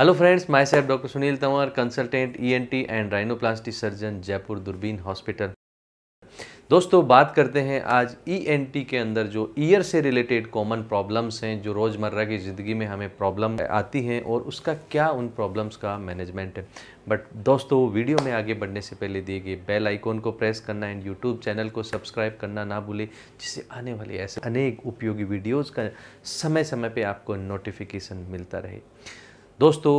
hello friends myself doctor Sunil Tanwar consultant ENT and rhinoplasty surgeon Jaipur Doorbeen hospital दोस्तों बात करते हैं आज ईएनटी e के अंदर जो ईयर से रिलेटेड कॉमन प्रॉब्लम्स हैं जो रोज़मर्रा की ज़िंदगी में हमें प्रॉब्लम आती हैं और उसका क्या उन प्रॉब्लम्स का मैनेजमेंट है बट दोस्तों वीडियो में आगे बढ़ने से पहले दिए गए बेल आइकॉन को प्रेस करना एंड यूट्यूब चैनल को सब्सक्राइब करना ना भूलें जिससे आने वाले ऐसे अनेक उपयोगी वीडियोज़ का समय समय पर आपको नोटिफिकेशन मिलता रहे दोस्तों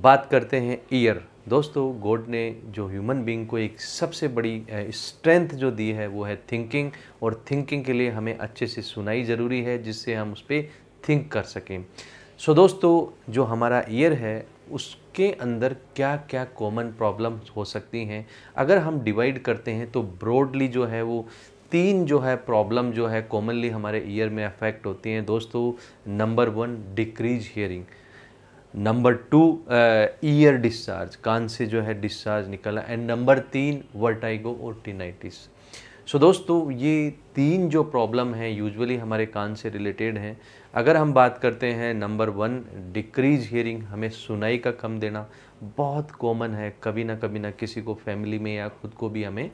बात करते हैं ईयर दोस्तों गॉड ने जो ह्यूमन बींग को एक सबसे बड़ी स्ट्रेंथ जो दी है वो है थिंकिंग और थिंकिंग के लिए हमें अच्छे से सुनाई ज़रूरी है जिससे हम उस पर थिंक कर सकें सो so, दोस्तों जो हमारा ईयर है उसके अंदर क्या क्या कॉमन प्रॉब्लम्स हो सकती हैं अगर हम डिवाइड करते हैं तो ब्रॉडली जो है वो तीन जो है प्रॉब्लम जो है कॉमनली हमारे ईयर में अफेक्ट होती हैं दोस्तों number one decrease hearing number two ear discharge कान से जो है डिस्चार्ज निकला एंड नंबर तीन वर्टाइगो और टिनाइटिस सो so, दोस्तों ये तीन जो प्रॉब्लम हैं यूजुअली हमारे कान से रिलेटेड हैं अगर हम बात करते हैं नंबर वन डिक्रीज हियरिंग हमें सुनाई का कम देना बहुत कॉमन है कभी ना कभी ना किसी को फैमिली में या खुद को भी हमें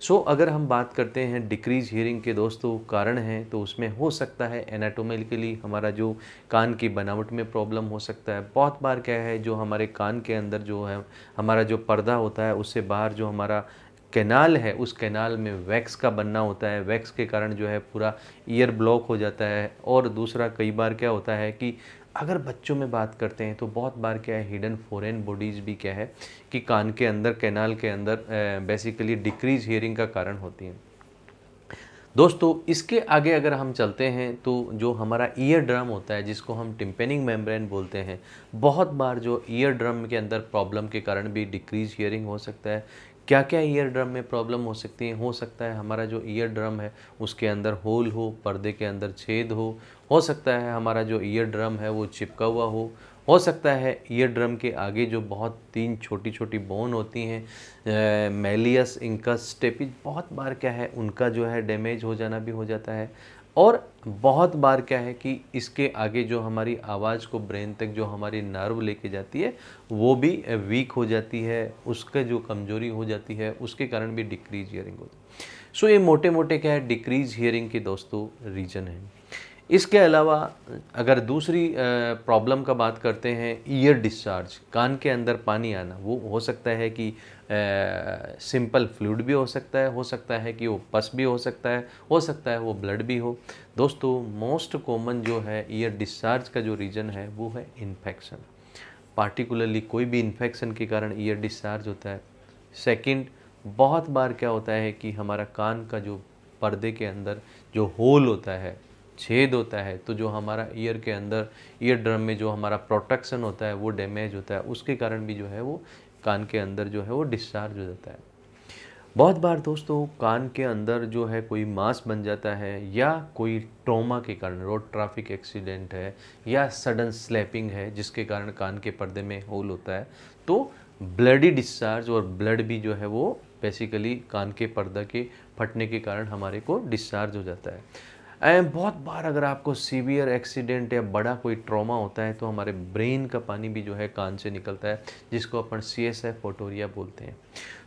सो so, अगर हम बात करते हैं डिक्रीज हियरिंग के दोस्तों कारण हैं तो उसमें हो सकता है एनाटोमिकली हमारा जो कान की बनावट में प्रॉब्लम हो सकता है बहुत बार क्या है जो हमारे कान के अंदर जो है हमारा जो पर्दा होता है उससे बाहर जो हमारा कैनाल है उस कैनाल में वैक्स का बनना होता है वैक्स के कारण जो है पूरा ईयर ब्लॉक हो जाता है और दूसरा कई बार क्या होता है कि अगर बच्चों में बात करते हैं तो बहुत बार क्या है हिडन फॉरेन बॉडीज़ भी क्या है कि कान के अंदर कैनाल के अंदर बेसिकली डिक्रीज हियरिंग का कारण होती हैं दोस्तों इसके आगे अगर हम चलते हैं तो जो हमारा ईयर ड्रम होता है जिसको हम टिम्पेनिंग मेम्ब्रेन बोलते हैं बहुत बार जो ईयर ड्रम के अंदर प्रॉब्लम के कारण भी डिक्रीज हियरिंग हो सकता है क्या क्या ईयर ड्रम में प्रॉब्लम हो सकती है हो सकता है हमारा जो ईयर ड्रम है उसके अंदर होल हो पर्दे के अंदर छेद हो हो सकता है हमारा जो ईयर ड्रम है वो चिपका हुआ हो हो सकता है ईयर ड्रम के आगे जो बहुत तीन छोटी छोटी बोन होती हैं मेलियस इंकस स्टेपिज बहुत बार क्या है उनका जो है डैमेज हो जाना भी हो जाता है और बहुत बार क्या है कि इसके आगे जो हमारी आवाज़ को ब्रेन तक जो हमारी नर्व लेके जाती है वो भी वीक हो जाती है उसका जो कमजोरी हो जाती है उसके कारण भी डिक्रीज हियरिंग होती है सो ये मोटे मोटे क्या है डिक्रीज हियरिंग के दोस्तों रीजन है इसके अलावा अगर दूसरी प्रॉब्लम का बात करते हैं ईयर डिस्चार्ज कान के अंदर पानी आना वो हो सकता है कि सिंपल फ्लूड भी हो सकता है हो सकता है कि वो पस भी हो सकता है हो सकता है वो ब्लड भी हो दोस्तों मोस्ट कॉमन जो है ईयर डिस्चार्ज का जो रीज़न है वो है इन्फेक्शन पार्टिकुलरली कोई भी इन्फेक्शन के कारण ईयर डिस्चार्ज होता है सेकंड बहुत बार क्या होता है कि हमारा कान का जो पर्दे के अंदर जो होल होता है छेद होता है तो जो हमारा ईयर के अंदर ईयर ड्रम में जो हमारा प्रोटेक्शन होता है वो डैमेज होता है उसके कारण भी जो है वो कान के अंदर जो है वो डिस्चार्ज हो जाता है बहुत बार दोस्तों कान के अंदर जो है कोई मांस बन जाता है या कोई ट्रोमा के कारण रोड ट्रैफिक एक्सीडेंट है या सडन स्लैपिंग है जिसके कारण कान के पर्दे में होल होता है तो ब्लडी डिस्चार्ज और ब्लड भी जो है वो बेसिकली कान के पर्दा के फटने के कारण हमारे को डिस्चार्ज हो जाता है एंड बहुत बार अगर आपको सीवियर एक्सीडेंट या बड़ा कोई ट्रॉमा होता है तो हमारे ब्रेन का पानी भी जो है कान से निकलता है जिसको अपन सी एस एफ ऑटोरिया बोलते हैं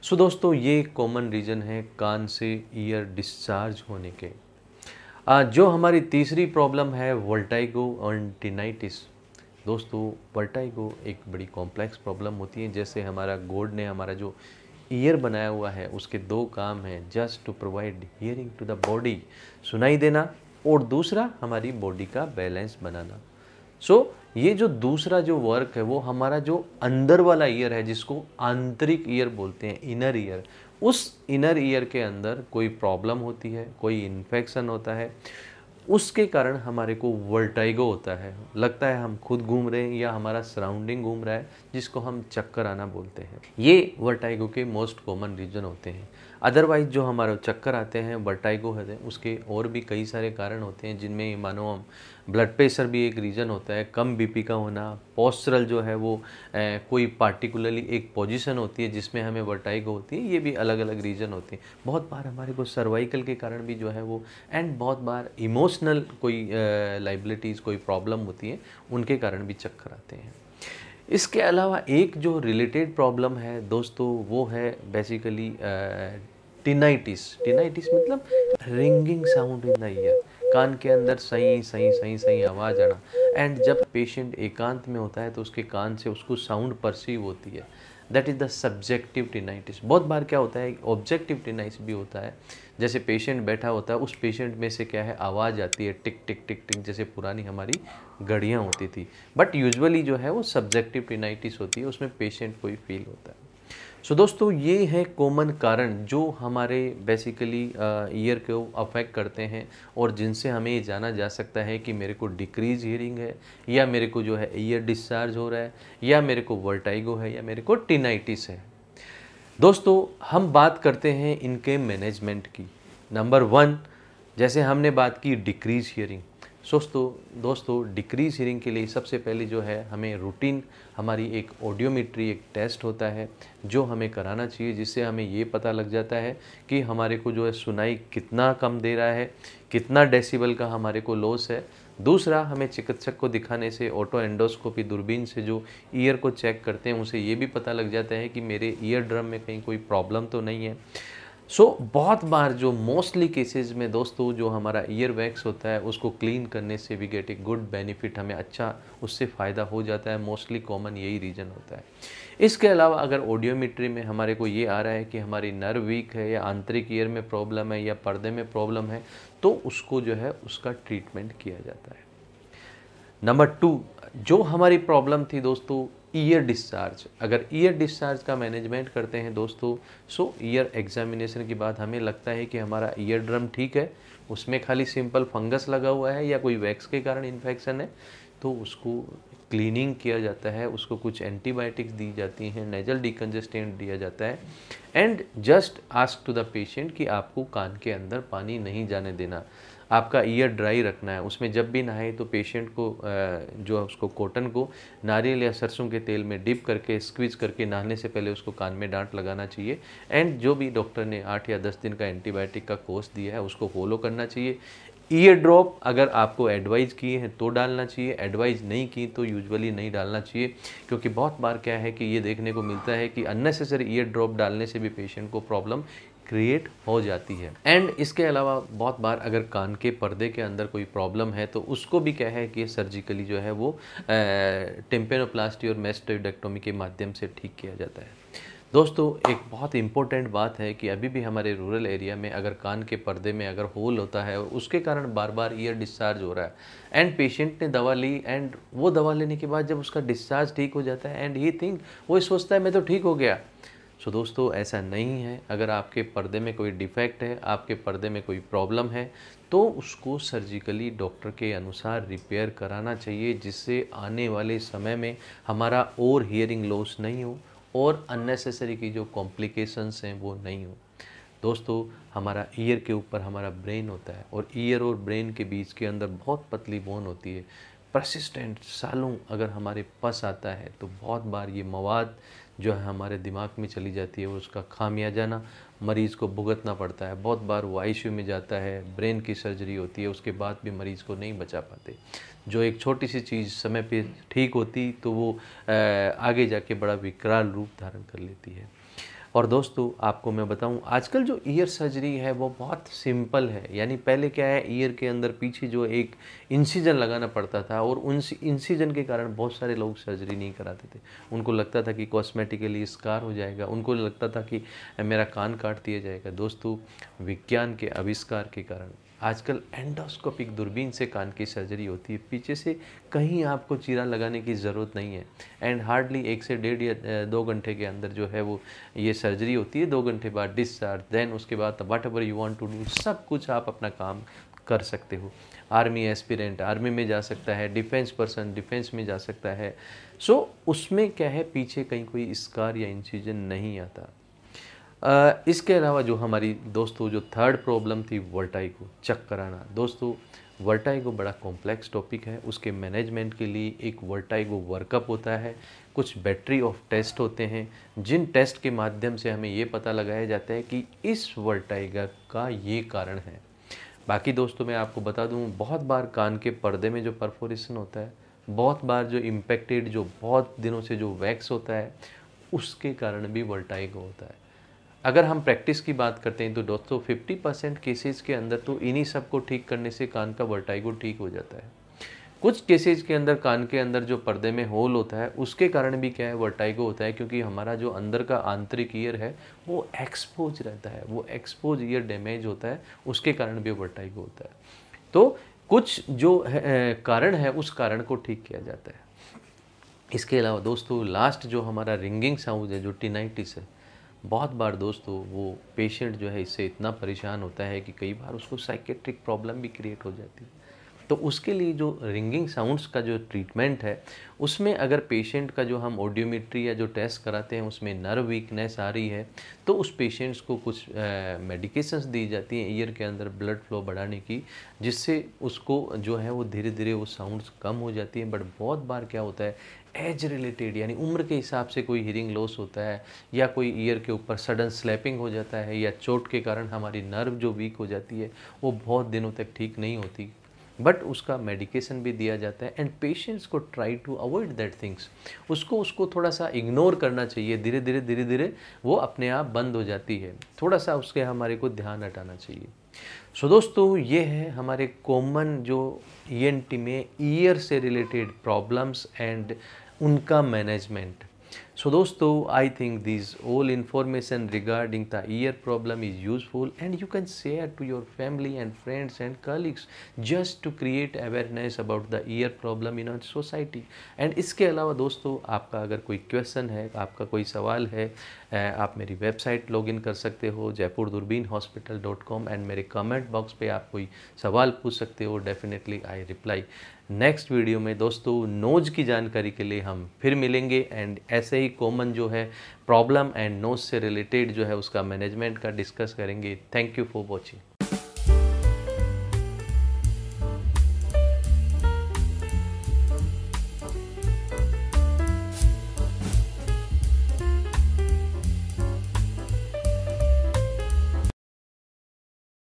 सो so, दोस्तों ये कॉमन रीज़न है कान से ईयर डिस्चार्ज होने के आ, जो हमारी तीसरी प्रॉब्लम है वोल्टाइगो एंटीनाइटिस दोस्तों वल्टाइगो एक बड़ी कॉम्प्लेक्स प्रॉब्लम होती है जैसे हमारा गोड ने हमारा जो ईयर बनाया हुआ है उसके दो काम हैं just to provide hearing to the body सुनाई देना और दूसरा हमारी बॉडी का बैलेंस बनाना सो so, ये जो दूसरा जो वर्क है वो हमारा जो अंदर वाला ईयर है जिसको आंतरिक ईयर बोलते हैं इनर ईयर उस इनर ईयर के अंदर कोई प्रॉब्लम होती है कोई इन्फेक्शन होता है उसके कारण हमारे को वर्टाइगो होता है लगता है हम खुद घूम रहे हैं या हमारा सराउंडिंग घूम रहा है जिसको हम चक्कर आना बोलते हैं ये वर्टाइगो के मोस्ट कॉमन रीजन होते हैं अदरवाइज़ जो हमारे चक्कर आते हैं वर्टाइगो होते हैं उसके और भी कई सारे कारण होते हैं जिनमें मानो हम ब्लड प्रेशर भी एक रीज़न होता है कम बीपी का होना पोस्टरल जो है वो ए, कोई पार्टिकुलरली एक पोजीशन होती है जिसमें हमें वर्टाइगो होती है ये भी अलग अलग रीज़न होते हैं बहुत बार हमारे को सर्वाइकल के कारण भी जो है वो एंड बहुत बार इमोशनल कोई लाइबिलिटीज़ कोई प्रॉब्लम होती है उनके कारण भी चक्कर आते हैं इसके अलावा एक जो रिलेटेड प्रॉब्लम है दोस्तों वो है बेसिकली टिनाइटिस टिनाइटिस मतलब ringing sound in the ear कान के अंदर सही सही सही सही आवाज़ आना एंड जब पेशेंट एकांत में होता है तो उसके कान से उसको साउंड परसीव होती है that is the subjective tinnitus बहुत बार क्या होता है ऑब्जेक्टिव टिनाइटिस भी होता है जैसे पेशेंट बैठा होता है उस पेशेंट में से क्या है आवाज़ आती है टिक टिक टिक टिक जैसे पुरानी हमारी घड़ियाँ होती थी बट यूजुअली जो है वो सब्जेक्टिव टिनाइटिस होती है उसमें पेशेंट को ही फील होता है सो so, दोस्तों ये है कॉमन कारण जो हमारे बेसिकली ईयर को अफेक्ट करते हैं और जिनसे हमें ये जाना जा सकता है कि मेरे को डिक्रीज हियरिंग है या मेरे को जो है ईयर डिस्चार्ज हो रहा है या मेरे को वर्टाइगो है या मेरे को टिनाइटिस है दोस्तों हम बात करते हैं इनके मैनेजमेंट की नंबर वन जैसे हमने बात की डिक्रीज हियरिंग दोस्तों दोस्तों डिक्रीज हियरिंग के लिए सबसे पहले जो है हमें रूटीन हमारी एक ऑडियोमेट्री एक टेस्ट होता है जो हमें कराना चाहिए जिससे हमें ये पता लग जाता है कि हमारे को जो है सुनाई कितना कम दे रहा है कितना डेसिबल का हमारे को लॉस है दूसरा हमें चिकित्सक को दिखाने से ऑटो एंडोस्कोपी दूरबीन से जो ईयर को चेक करते हैं उसे ये भी पता लग जाता है कि मेरे ईयर ड्रम में कहीं कोई प्रॉब्लम तो नहीं है सो so, बहुत बार जो मोस्टली केसेस में दोस्तों जो हमारा ईयर वैक्स होता है उसको क्लीन करने से we get a good benefit हमें अच्छा उससे फ़ायदा हो जाता है मोस्टली कॉमन यही रीज़न होता है इसके अलावा अगर ऑडियोमेट्री में हमारे को ये आ रहा है कि हमारी नर्व वीक है या आंतरिक ईयर में प्रॉब्लम है या पर्दे में प्रॉब्लम है तो उसको जो है उसका ट्रीटमेंट किया जाता है नंबर टू जो हमारी प्रॉब्लम थी दोस्तों ईयर डिस्चार्ज अगर ईयर डिस्चार्ज का मैनेजमेंट करते हैं दोस्तों सो ईयर एग्जामिनेशन के बाद हमें लगता है कि हमारा ईयर ड्रम ठीक है उसमें खाली सिंपल फंगस लगा हुआ है या कोई वैक्स के कारण इन्फेक्शन है तो उसको क्लीनिंग किया जाता है उसको कुछ एंटीबायोटिक्स दी जाती हैं नेजल डिकन्जेस्टेंट दिया जाता है and just ask to the patient कि आपको कान के अंदर पानी नहीं जाने देना आपका ईयर ड्राई रखना है उसमें जब भी नहाए तो पेशेंट को जो है उसको कॉटन को नारियल या सरसों के तेल में डिप करके स्क्वीज करके नहाने से पहले उसको कान में डांट लगाना चाहिए एंड जो भी डॉक्टर ने आठ या दस दिन का एंटीबायोटिक का कोर्स दिया है उसको फॉलो करना चाहिए ईयर ड्रॉप अगर आपको एडवाइज़ किए हैं तो डालना चाहिए एडवाइज़ नहीं की तो यूजुअली नहीं डालना चाहिए क्योंकि बहुत बार क्या है कि ये देखने को मिलता है कि अननेसेसरी ईयर ड्रॉप डालने से भी पेशेंट को प्रॉब्लम क्रिएट हो जाती है एंड इसके अलावा बहुत बार अगर कान के पर्दे के अंदर कोई प्रॉब्लम है तो उसको भी क्या है कि सर्जिकली जो है वो टिम्पेनोप्लास्टी और मेस्टोडेक्टोमी के माध्यम से ठीक किया जाता है दोस्तों एक बहुत इंपॉर्टेंट बात है कि अभी भी हमारे रूरल एरिया में अगर कान के पर्दे में अगर होल होता है उसके कारण बार बार ईयर डिस्चार्ज हो रहा है एंड पेशेंट ने दवा ली एंड वो दवा लेने के बाद जब उसका डिस्चार्ज ठीक हो जाता है एंड ही थिंक वो सोचता है मैं तो ठीक हो गया सो दोस्तों ऐसा नहीं है अगर आपके पर्दे में कोई डिफेक्ट है आपके पर्दे में कोई प्रॉब्लम है तो उसको सर्जिकली डॉक्टर के अनुसार रिपेयर कराना चाहिए जिससे आने वाले समय में हमारा और हियरिंग लॉस नहीं हो और अननेसेसरी की जो कॉम्प्लिकेशंस हैं वो नहीं हो दोस्तों हमारा ईयर के ऊपर हमारा ब्रेन होता है और ईयर और ब्रेन के बीच के अंदर बहुत पतली बोन होती है परसिस्टेंट सालों अगर हमारे पास आता है तो बहुत बार ये मवाद जो है हमारे दिमाग में चली जाती है और उसका खामिया जाना मरीज़ को भुगतना पड़ता है बहुत बार वो आईसीयू में जाता है ब्रेन की सर्जरी होती है उसके बाद भी मरीज़ को नहीं बचा पाते जो एक छोटी सी चीज़ समय पे ठीक होती तो वो आगे जाके बड़ा विकराल रूप धारण कर लेती है और दोस्तों आपको मैं बताऊं आजकल जो ईयर सर्जरी है वो बहुत सिंपल है यानी पहले क्या है ईयर के अंदर पीछे जो एक इंसीजन लगाना पड़ता था और उन इंसीजन के कारण बहुत सारे लोग सर्जरी नहीं कराते थे उनको लगता था कि कॉस्मेटिकली स्कार हो जाएगा उनको लगता था कि मेरा कान काट दिया जाएगा दोस्तों विज्ञान के आविष्कार के कारण आजकल एंडोस्कोपिक दूरबीन से कान की सर्जरी होती है पीछे से कहीं आपको चीरा लगाने की ज़रूरत नहीं है एंड हार्डली एक से डेढ़ या दो घंटे के अंदर जो है वो ये सर्जरी होती है दो घंटे बाद डिस्चार्ज देन उसके बाद whatever you want to do सब कुछ आप अपना काम कर सकते हो आर्मी एस्पिरेंट आर्मी में जा सकता है डिफेंस पर्सन डिफेंस में जा सकता है सो so, उसमें क्या है पीछे कहीं कोई स्कार या इंसिजन नहीं आता इसके अलावा जो हमारी दोस्तों जो थर्ड प्रॉब्लम थी वर्टाई को चेक कराना दोस्तों वर्टाइगो बड़ा कॉम्प्लेक्स टॉपिक है उसके मैनेजमेंट के लिए एक वर्टाइगो वर्कअप होता है कुछ बैटरी ऑफ टेस्ट होते हैं जिन टेस्ट के माध्यम से हमें ये पता लगाया जाता है कि इस वर्टाइगा का ये कारण है बाकी दोस्तों मैं आपको बता दूँ बहुत बार कान के पर्दे में जो परफोरेशन होता है बहुत बार जो इम्पेक्टेड जो बहुत दिनों से जो वैक्स होता है उसके कारण भी वर्टाइगो होता है अगर हम प्रैक्टिस की बात करते हैं तो दोस्तों 50 परसेंट केसेज के अंदर तो इन्हीं सब को ठीक करने से कान का वर्टाइगो ठीक हो जाता है कुछ केसेज के अंदर कान के अंदर जो पर्दे में होल होता है उसके कारण भी क्या है वर्टाइगो होता है क्योंकि हमारा जो अंदर का आंतरिक ईयर है वो एक्सपोज रहता है वो एक्सपोज ईयर डैमेज होता है उसके कारण भी वर्टाइगो होता है तो कुछ जो है, कारण है उस कारण को ठीक किया जाता है इसके अलावा दोस्तों लास्ट जो हमारा रिंगिंग साउंड है जो टीनाइटिस है बहुत बार दोस्तों वो पेशेंट जो है इससे इतना परेशान होता है कि कई बार उसको साइकेट्रिक प्रॉब्लम भी क्रिएट हो जाती है तो उसके लिए जो रिंगिंग साउंड्स का जो ट्रीटमेंट है उसमें अगर पेशेंट का जो हम ऑडियोमेट्री या जो टेस्ट कराते हैं उसमें नर्व वीकनेस आ रही है तो उस पेशेंट्स को कुछ मेडिकेशंस दी जाती हैं ईयर के अंदर ब्लड फ्लो बढ़ाने की जिससे उसको जो है वो धीरे धीरे वो साउंड्स कम हो जाती हैं बट बहुत बार क्या होता है एज रिलेटेड यानी उम्र के हिसाब से कोई हियरिंग लॉस होता है या कोई ईयर के ऊपर सडन स्लैपिंग हो जाता है या चोट के कारण हमारी नर्व जो वीक हो जाती है वो बहुत दिनों तक ठीक नहीं होती बट उसका मेडिकेशन भी दिया जाता है एंड पेशेंट्स को try to avoid that things उसको उसको थोड़ा सा इग्नोर करना चाहिए धीरे धीरे धीरे धीरे वो अपने आप बंद हो जाती है थोड़ा सा उसके हमारे को ध्यान हटाना चाहिए सो so, दोस्तों ये है हमारे कॉमन जो ई e में ईयर से रिलेटेड प्रॉब्लम्स एंड उनका मैनेजमेंट सो दोस्तों I think this all information regarding the ear problem is useful and you can share to your family and friends and colleagues just to create awareness about the ear problem in our society and इसके अलावा दोस्तों आपका अगर कोई question है आपका कोई सवाल है आप मेरी वेबसाइट लॉग इन कर सकते हो Jaipur Doorbeen hospital dot com and मेरे कमेंट बॉक्स पर आप कोई सवाल पूछ सकते हो definitely I reply next video में दोस्तों नोज की जानकारी के लिए हम फिर मिलेंगे एंड ऐसे ही कॉमन जो है प्रॉब्लम एंड नोज से रिलेटेड जो है उसका मैनेजमेंट का डिस्कस करेंगे थैंक यू फॉर वॉचिंग